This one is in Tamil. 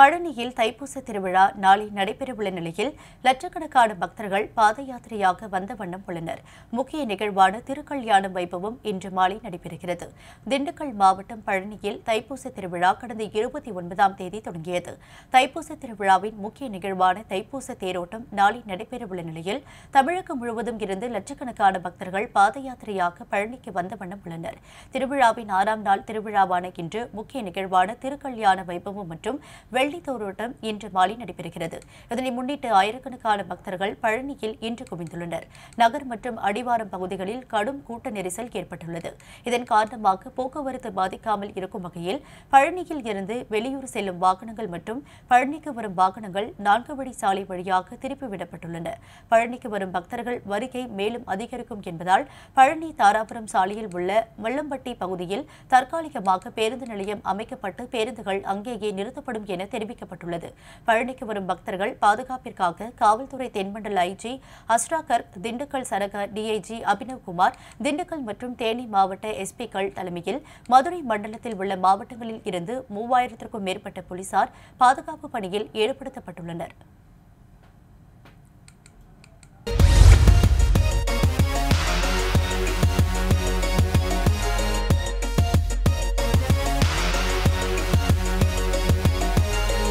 பழனியில் தைப்பூச திருவிழா நாளை நடைபெறவுள்ள நிலையில் லட்சக்கணக்கான பக்தர்கள் பாத யாத்திரையாக வந்த வண்ணம் உள்ளனர் முக்கிய நிகழ்வான திருக்கல்யாணம் வைபவம் இன்று மாலை நடைபெறுகிறது திண்டுக்கல் மாவட்டம் பழனியில் தைப்பூச திருவிழா கடந்த இருபத்தி ஒன்பதாம் தேதி தொடங்கியது தைப்பூச திருவிழாவின் முக்கிய நிகழ்வான தைப்பூச தேரோட்டம் நாளை நடைபெறவுள்ள நிலையில் தமிழகம் முழுவதும் இருந்து லட்சக்கணக்கான பக்தர்கள் பாத யாத்திரையாக பழனிக்கு வந்த வண்ணம் உள்ளனர் திருவிழாவின் ஆறாம் நாள் திருவிழாவான இன்று முக்கிய நிகழ்வான திருக்கல்யாண வைபவம் மற்றும் வெள்ள பள்ளி தோரோட்டம் இன்று மாலை நடைபெறுகிறது இதனை முன்னிட்டு ஆயிரக்கணக்கான பக்தர்கள் பழனியில் இன்று குவிந்துள்ளனர் நகர் மற்றும் அடிவாரம் பகுதிகளில் கடும் கூட்ட நெரிசல் ஏற்பட்டுள்ளது இதன் காரணமாக போக்குவரத்து பாதிக்காமல் இருக்கும் வகையில் பழனியில் இருந்து வெளியூர் செல்லும் வாகனங்கள் மற்றும் பழனிக்கு வரும் வாகனங்கள் நான்கு வழி சாலை வழியாக திருப்பிவிடப்பட்டுள்ளன பழனிக்கு வரும் பக்தர்கள் வருகை மேலும் அதிகரிக்கும் என்பதால் பழனி தாராபுரம் சாலையில் உள்ள மல்லம்பட்டி பகுதியில் தற்காலிகமாக பேருந்து நிலையம் அமைக்கப்பட்டு பேருந்துகள் அங்கேயே நிறுத்தப்படும் என தெரிவிக்கப்பட்டுள்ளது பழனிக்கு வரும் பக்தர்கள் பாதுகாப்பிற்காக காவல்துறை தென்மண்டல் ஐஜி அஸ்ராகர் திண்டுக்கல் சரக டிஐஜி அபினவ்குமார் திண்டுக்கல் மற்றும் தேனி மாவட்ட எஸ்பிக்கள் தலைமையில் மதுரை மண்டலத்தில் உள்ள மாவட்டங்களில் இருந்து மூவாயிரத்திற்கும் மேற்பட்ட போலீசார் பாதுகாப்பு பணியில் ஈடுபடுத்தப்பட்டுள்ளனா்